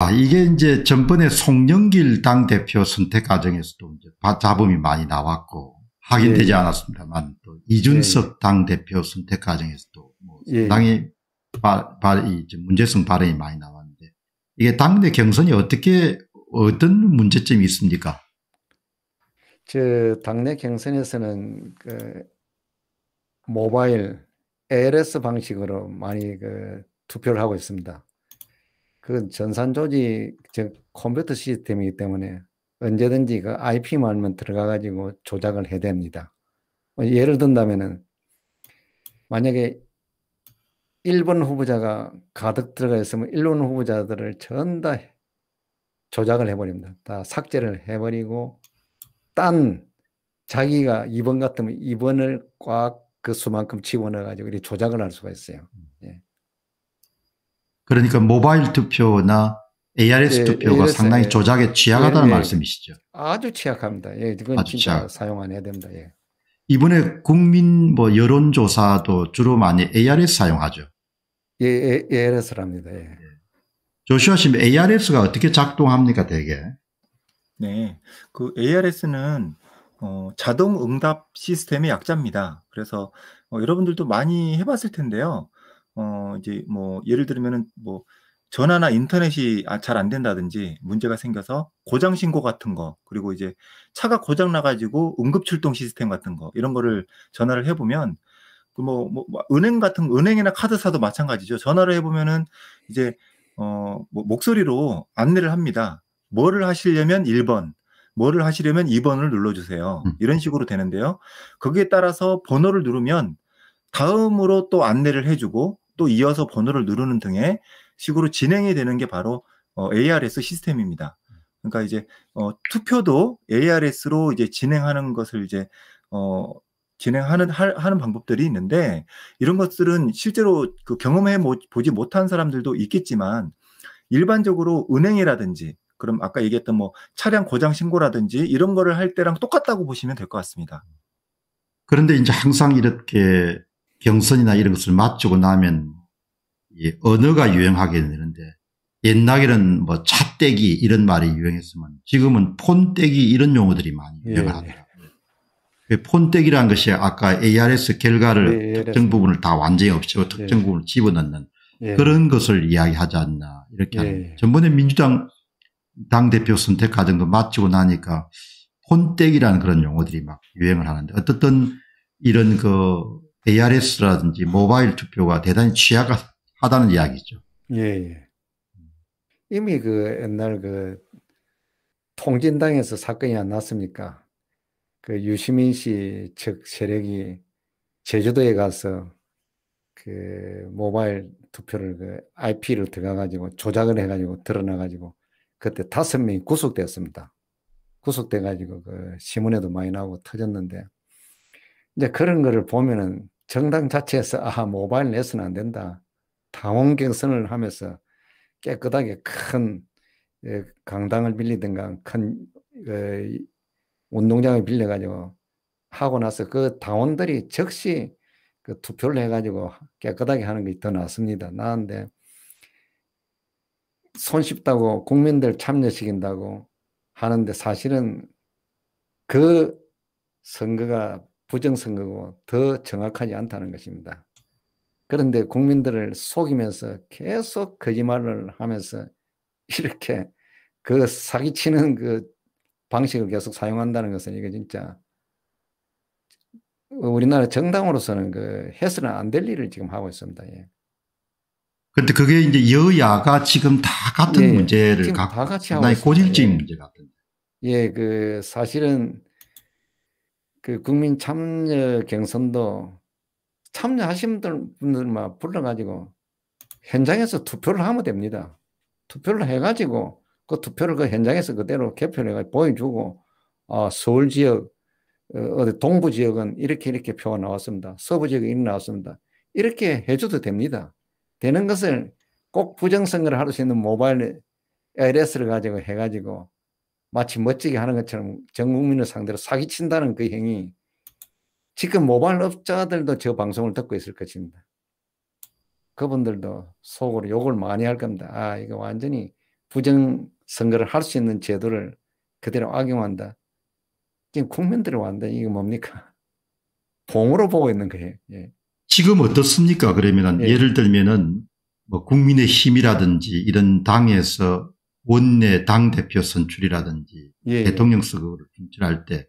아, 이게 이제 전번에 송영길 당대표 선택 과정에서도 이제 잡음이 많이 나왔고 확인되지 예. 예. 않았습니다만 또 이준석 예. 예. 당대표 선택 과정에서도 뭐당의 예, 바, 문제성 발언이 많이 나왔는데 이게 당내 경선이 어떻게 어떤 문제점이 있습니까? 저 당내 경선에서는 그 모바일 ALS 방식으로 많이 그 투표를 하고 있습니다. 그건 전산 조직, 즉 컴퓨터 시스템이기 때문에 언제든지 그 i p 만 들어가가지고 조작을 해댑니다. 어, 예를 든다면은 만약에 1번 후보자가 가득 들어가 있으면 1번 후보자들을 전 다 조작을 해버립니다. 다 삭제를 해버리고 딴 자기가 2번 같으면 2번을 꽉 그 수만큼 집어넣어가지고 조작을 할 수가 있어요. 음. 예. 그러니까 모바일 투표나 ARS 예, 투표가 ARS, 상당히 예. 조작에 취약하다는 예, 예, 말씀이시죠. 아주 취약합니다. 예, 그건 아주 진짜 취약. 사용 안 해야 됩니다. 예. 이번에 국민 뭐 여론조사도 주로 많이 ARS 사용하죠. 예, 예 ARS를 니다 예. 예. 조슈아 씨, 뭐 ARS가 어떻게 작동합니까, 대개? 네. 그 ARS는 어, 자동 응답 시스템의 약자입니다. 그래서 어, 여러분들도 많이 해봤을 텐데요. 어 이제 뭐 예를 들면은 뭐 전화나 인터넷이 아, 잘안 된다든지 문제가 생겨서 고장 신고 같은 거 그리고 이제 차가 고장 나가지고 응급 출동 시스템 같은 거 이런 거를 전화를 해보면 그 뭐, 뭐, 뭐 은행 같은 은행이나 카드사도 마찬가지죠 전화를 해보면은 이제 어뭐 목소리로 안내를 합니다 뭐를 하시려면 1번 뭐를 하시려면 2번을 눌러주세요 음. 이런 식으로 되는데요 거기에 따라서 번호를 누르면 다음으로 또 안내를 해주고 또 이어서 번호를 누르는 등의 식으로 진행이 되는 게 바로 어, ARS 시스템입니다. 그러니까 이제 어, 투표도 ARS로 이제 진행하는 것을 이제 어, 진행하는 할, 하는 방법들이 있는데 이런 것들은 실제로 그 경험해 보지 못한 사람들도 있겠지만 일반적으로 은행이라든지 그럼 아까 얘기했던 뭐 차량 고장 신고라든지 이런 거를 할 때랑 똑같다고 보시면 될 것 같습니다. 그런데 이제 항상 이렇게 경선이나 이런 것을 맞추고 나면 언어가 유행하게 되는데 옛날에는 뭐 차떼기 이런 말이 유행했으면 지금은 폰떼기 이런 용어들이 많이 예, 유행을 합니다. 예. 그 폰떼기라는 것이 아까 ARS 결과를 예. 예 특정 부분을 다 완전히 없애고 예. 특정 부분을 집어넣는 예. 그런 것을 이야기하지 않나 이렇게 합니다. 전번에 민주당 당대표 선택 과정도 마치고 나니까 폰떼기라는 그런 용어들이 막 유행을 하는데 어떻든 이런 그 ARS라든지 모바일 투표가 대단히 취약하다는 이야기죠. 예, 예. 이미 그 옛날 그 통진당에서 사건이 안 났습니까? 그 유시민 씨 측 세력이 제주도에 가서 그 모바일 투표를 그 IP를 들어가가지고 조작을 해가지고 드러나가지고 그때 다섯 명이 구속됐습니다. 구속돼가지고 그 신문에도 많이 나오고 터졌는데 이제 그런 거를 보면은 정당 자체에서 아 모바일 내서는 안 된다. 당원경선을 하면서 깨끗하게 큰 예, 강당을 빌리든가 큰 어, 운동장을 빌려가지고 하고 나서 그 당원들이 즉시 그 투표를 해가지고 깨끗하게 하는 게 더 낫습니다. 나은데 손쉽다고 국민들 참여시킨다고 하는데 사실은 그 선거가 부정선거고 더 정확하지 않다는 것입니다. 그런데 국민들을 속이면서 계속 거짓말을 하면서 이렇게 그 사기치는 그 방식을 계속 사용한다는 것은 이거 진짜 우리나라 정당으로서는 그 해서는 안 될 일을 지금 하고 있습니다. 예. 그런데 그게 이제 여야가 지금 다 같은 예, 예. 문제를 갖고 다 같이 하고 고질적인 예. 문제 같은. 예, 그 사실은 그 국민 참여 경선도 참여하신 분들만 불러가지고 현장에서 투표를 하면 됩니다. 투표를 해가지고 그 투표를 그 현장에서 그대로 개표 해가지고 보여주고 어, 서울 지역 어, 어디 동부 지역은 이렇게 이렇게 표가 나왔습니다. 서부 지역이 나왔습니다. 이렇게 해줘도 됩니다. 되는 것을 꼭 부정선거를 할 수 있는 모바일 LS를 가지고 해가지고 마치 멋지게 하는 것처럼 전 국민을 상대로 사기친다는 그 행위 지금 모발 업자들도 저 방송을 듣고 있을 것입니다. 그분들도 속으로 욕을 많이 할 겁니다. 아, 이거 완전히 부정 선거를 할 수 있는 제도를 그대로 악용한다. 지금 국민들이 완전 이게 뭡니까? 봉으로 보고 있는 거예요. 예. 지금 어떻습니까? 그러면은 예. 를 들면은 뭐 국민의 힘이라든지 이런 당에서 원내 당대표 선출이라든지 예, 예, 대통령 선거를 분출할 때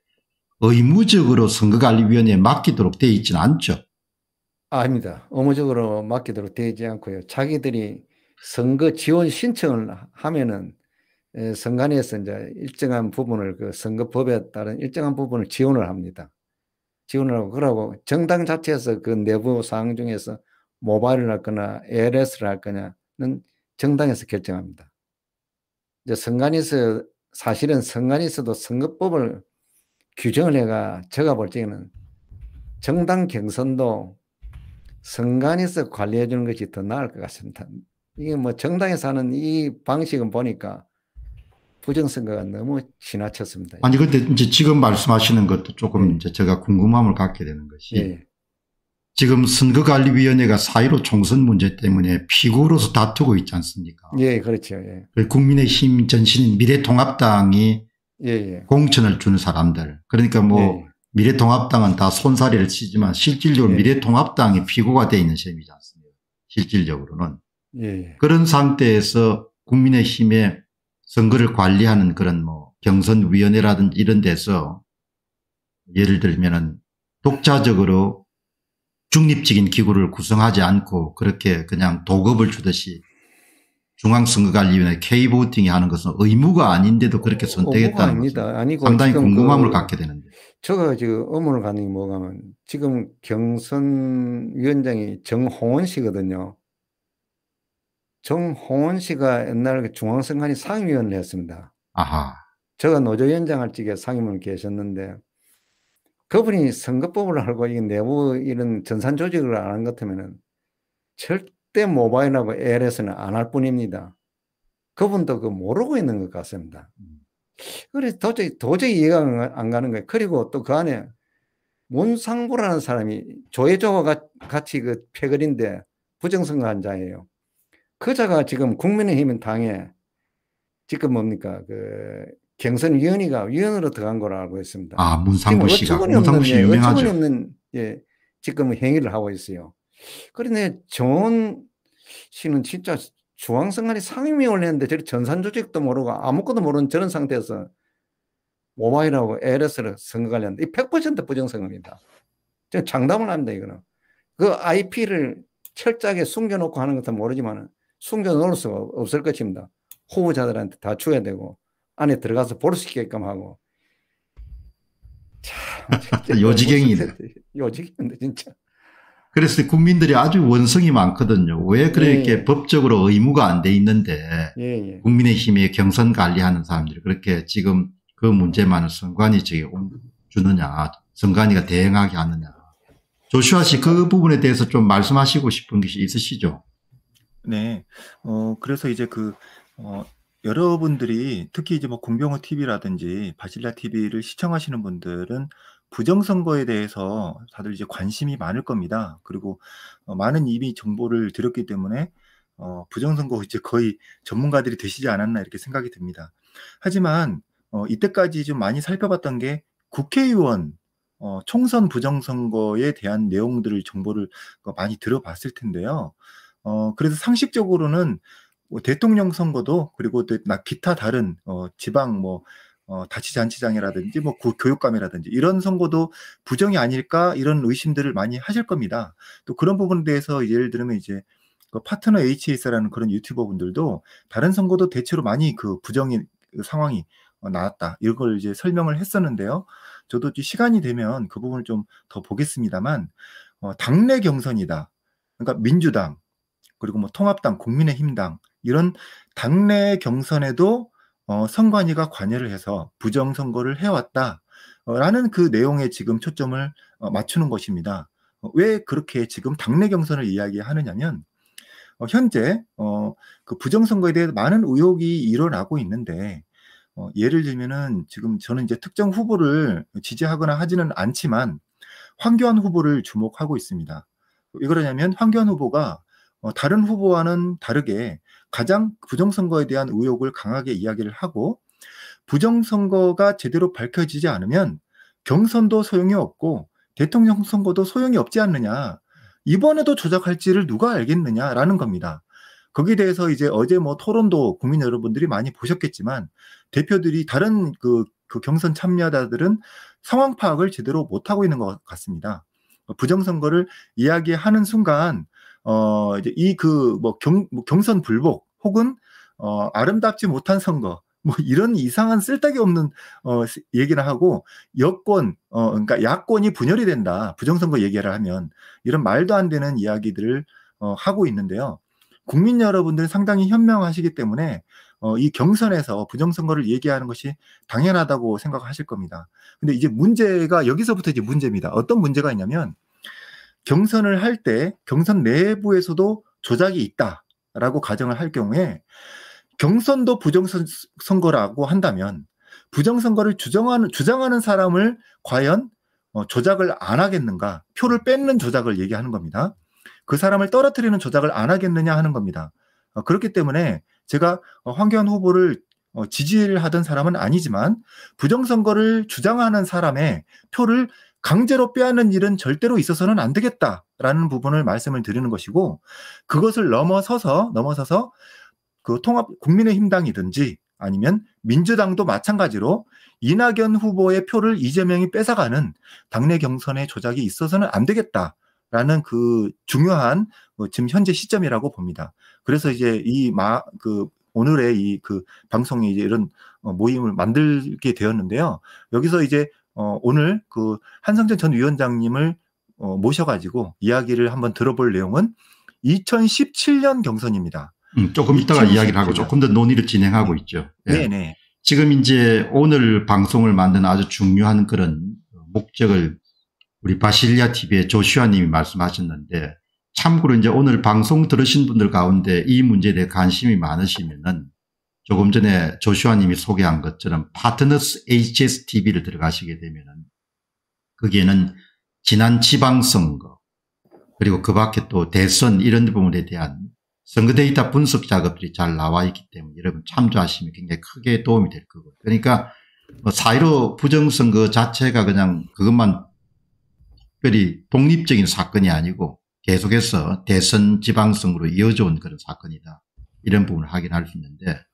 의무적으로 선거관리위원회에 맡기도록 되어 있지는 않죠. 아, 닙니다 의무적으로 맡기도록 되지 않고요. 자기들이 선거 지원 신청을 하면은 선관위에서 이제 일정한 부분을 그 선거법에 따른 일정한 부분을 지원을 합니다. 지원을 하고 그러고 정당 자체에서 그 내부 사항 중에서 모바일을 할 거나 ALS를 할 거냐는 정당에서 결정합니다. 이제 선관위에서 사실은 선관위에서도 선거법을 규정을 해가 제가 볼 때는 정당 경선도 선관위에서 관리해 주는 것이 더 나을 것 같습니다. 이게 뭐 정당에서 하는 이 방식은 보니까 부정선거가 너무 지나쳤습니다. 아니 근데 이제 지금 말씀하시는 것도 조금 네. 이제 제가 궁금함을 갖게 되는 것이 네. 지금 선거관리위원회가 사이로 총선 문제 때문에 피고로서 다투고 있지 않습니까? 예, 그렇죠. 예. 그 국민의힘 전신인 미래통합당이 예, 예. 공천을 주는 사람들. 그러니까 뭐 예. 미래통합당은 다 손사래를 치지만 실질적으로 예. 미래통합당이 피고가 되어 있는 셈이지 않습니까? 실질적으로는. 예, 그런 상태에서 국민의힘의 선거를 관리하는 그런 뭐 경선위원회라든지 이런 데서 예를 들면은 독자적으로 중립적인 기구를 구성하지 않고 그렇게 그냥 도급을 주듯이 중앙선거관리위원회 K보팅이 하는 것은 의무가 아닌데도 그렇게 어, 선택했다는 것은 상당히 궁금함을 그 갖게 되는데. 저가 지금 의문을 갖는 게 뭐가 하면 지금 경선 위원장이 정홍원 씨거든요. 정홍원 씨가 옛날에 그 중앙선관위 상임위원을 했습니다. 아하. 제가 노조위원장을 찍에 상임을 계셨는데 그분이 선거법을 알고 이 내부 이런 전산 조직을 안 한 것같으면 절대 모바일하고 ALS는 안 할 뿐입니다. 그분도 그 모르고 있는 것 같습니다. 그래서 도저히, 도저히 이해가 안 가는 거예요. 그리고 또 그 안에 문상구라는 사람이 조혜조와 같이 그 패거리인데 부정선거한 자예요. 그 자가 지금 국민의힘 당에 지금 뭡니까 그 경선위원회가 위원으로 들어간 거로 알고 있습니다. 아, 문상부 뭐 씨가. 문상부 씨 예, 뭐 유명하죠. 없는, 예, 지금 행위를 하고 있어요. 그런데 정 씨는 진짜 중앙선관위 상임위원을 는데저 전산조직도 모르고 아무것도 모르는 저런 상태에서 모바일하고 LS를 선거관리 한다. 이100% 부정선입니다 제가 장담을 합니다, 이거는. 그 IP를 철저하게 숨겨놓고 하는 것도 모르지만 숨겨놓을 수가 없을 것입니다. 후보자들한테 다 줘야 되고 안에 들어가서 볼 수 있게끔 하고. 요지경이네. 요지경인데 진짜. 그래서 국민들이 아주 원성이 많거든요. 왜 그렇게 예. 법적으로 의무가 안 돼 있는데 예예. 예. 국민의힘의 경선 관리하는 사람들이 그렇게 지금 그 문제만을 선관위 측에 주느냐 선관위가 대행하게 하느냐. 조슈아 씨 그 부분에 대해서 좀 말씀하시고 싶은 것이 있으시죠? 네. 어, 그래서 이제 그, 어, 여러분들이 특히 이제 뭐 공병호 TV라든지 바실라 TV를 시청하시는 분들은 부정선거에 대해서 다들 이제 관심이 많을 겁니다. 그리고 어, 많은 이미 정보를 들었기 때문에 어, 부정선거 이제 거의 전문가들이 되시지 않았나 이렇게 생각이 듭니다. 하지만 어, 이때까지 좀 많이 살펴봤던 게 국회의원 어, 총선 부정선거에 대한 내용들을 정보를 어, 많이 들어봤을 텐데요. 어, 그래서 상식적으로는 뭐 대통령 선거도 그리고 또 기타 다른 어, 지방 뭐 어, 다치 잔치장이라든지 뭐 교육감이라든지 이런 선거도 부정이 아닐까 이런 의심들을 많이 하실 겁니다. 또 그런 부분에 대해서 예를 들면 이제 그 파트너 HS라는 그런 유튜버 분들도 다른 선거도 대체로 많이 그 부정인 그 상황이 어, 나왔다. 이걸 이제 설명을 했었는데요. 저도 시간이 되면 그 부분을 좀 더 보겠습니다만, 어, 당내 경선이다. 그러니까 민주당, 그리고 뭐 통합당, 국민의힘당, 이런 당내 경선에도 어, 선관위가 관여를 해서 부정선거를 해왔다라는 그 내용에 지금 초점을 어, 맞추는 것입니다. 어, 왜 그렇게 지금 당내 경선을 이야기하느냐면 어, 현재 어, 그 부정선거에 대해 많은 의혹이 일어나고 있는데 어, 예를 들면은 지금 저는 이제 특정 후보를 지지하거나 하지는 않지만 황교안 후보를 주목하고 있습니다. 왜 그러냐면 황교안 후보가 어, 다른 후보와는 다르게 가장 부정선거에 대한 의혹을 강하게 이야기를 하고 부정선거가 제대로 밝혀지지 않으면 경선도 소용이 없고 대통령 선거도 소용이 없지 않느냐. 이번에도 조작할지를 누가 알겠느냐라는 겁니다. 거기에 대해서 이제 어제 뭐 토론도 국민 여러분들이 많이 보셨겠지만 대표들이 다른 그, 그 경선 참여자들은 상황 파악을 제대로 못하고 있는 것 같습니다. 부정선거를 이야기하는 순간 어 이제 이 그 뭐경 뭐 경선 불복 혹은 어 아름답지 못한 선거 뭐 이런 이상한 쓸데 없는 어 얘기를 하고 여권 어 그러니까 야권이 분열이 된다 부정선거 얘기를 하면 이런 말도 안 되는 이야기들을 어 하고 있는데요. 국민 여러분들은 상당히 현명하시기 때문에 어, 이 경선에서 부정선거를 얘기하는 것이 당연하다고 생각하실 겁니다. 근데 이제 문제가 여기서부터 이제 문제입니다. 어떤 문제가 있냐면 경선을 할 때 경선 내부에서도 조작이 있다라고 가정을 할 경우에 경선도 부정선거라고 한다면 부정선거를 주장하는, 주장하는 사람을 과연 어, 조작을 안 하겠는가? 표를 뺏는 조작을 얘기하는 겁니다. 그 사람을 떨어뜨리는 조작을 안 하겠느냐 하는 겁니다. 어, 그렇기 때문에 제가 어, 황교안 후보를 어, 지지를 하던 사람은 아니지만 부정선거를 주장하는 사람의 표를 강제로 빼앗는 일은 절대로 있어서는 안 되겠다라는 부분을 말씀을 드리는 것이고 그것을 넘어서서 넘어서서 그 통합 국민의힘당이든지 아니면 민주당도 마찬가지로 이낙연 후보의 표를 이재명이 뺏어가는 당내 경선의 조작이 있어서는 안 되겠다라는 그 중요한 뭐 지금 현재 시점이라고 봅니다. 그래서 이제 이 마 그 오늘의 이 그 방송이 이제 이런 어, 모임을 만들게 되었는데요. 여기서 이제 어, 오늘 그 한성재 전 위원장님을 어, 모셔가지고 이야기를 한번 들어볼 내용은 2017년 경선입니다. 음, 조금 이따가 이야기를 하고 조금 더 논의를 진행하고 있죠. 예. 네. 네 지금 이제 오늘 방송을 만든 아주 중요한 그런 목적을 우리 바실리아 TV의 조슈아님이 말씀하셨는데 참고로 이제 오늘 방송 들으신 분들 가운데 이 문제에 대해 관심이 많으시면은 조금 전에 조슈아님이 소개한 것처럼 파트너스 HSTV를 들어가시게 되면 거기에는 지난 지방선거 그리고 그 밖에 또 대선 이런 부분에 대한 선거 데이터 분석 작업들이 잘 나와 있기 때문에 여러분 참조하시면 굉장히 크게 도움이 될 거고요. 그러니까 뭐 사1로 부정선거 자체가 그냥 그것만 특별히 독립적인 사건이 아니고 계속해서 대선 지방선거로 이어져 온 그런 사건이다. 이런 부분을 확인할 수 있는데